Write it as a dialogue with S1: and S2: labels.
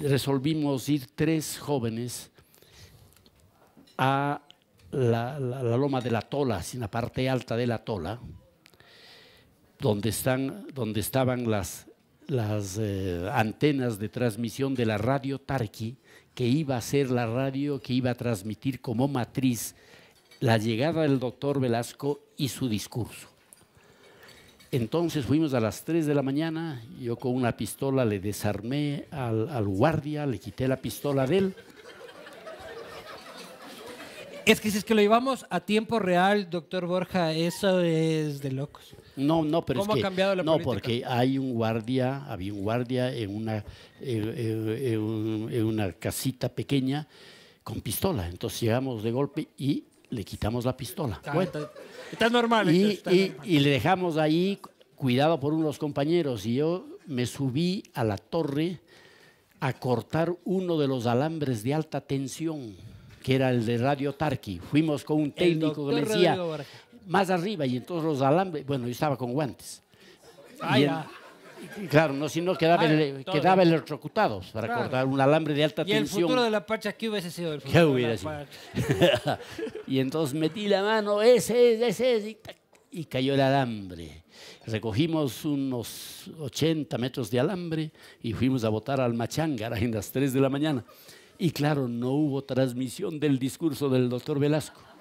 S1: resolvimos ir tres jóvenes a la, loma de la Tola, en la parte alta de la Tola, donde, están, donde estaban las, eh, antenas de transmisión de la radio Tarqui, que iba a ser la radio que iba a transmitir como matriz la llegada del doctor Velasco y su discurso. Entonces fuimos a las 3 de la mañana, yo con una pistola le desarmé al, guardia, le quité la pistola de él. Es que si es que lo llevamos a tiempo real, doctor Borja, eso es de locos. No, no, pero es que, ha cambiado la No, porque hay un guardia, había un guardia en una, en una casita pequeña con pistola. Entonces llegamos de golpe y le quitamos la pistola. Ah, está, normal. Y, le dejamos ahí cuidado por unos compañeros y yo me subí a la torre a cortar uno de los alambres de alta tensión, que era el de Radio Tarqui. Fuimos con un técnico que decía, más arriba, y entonces los alambres, bueno, yo estaba con guantes. Claro, no, sino quedaba, ah, quedaba electrocutados para cortar un alambre de alta tensión. ¿Y el futuro de la Pacha qué hubiese sido? ¿Qué hubiera sido? y entonces metí la mano, ese es, ese es, y, cayó el alambre. Recogimos unos 80 metros de alambre y fuimos a votar al Machangara en las 3 de la mañana. Y claro, no hubo transmisión del discurso del doctor Velasco.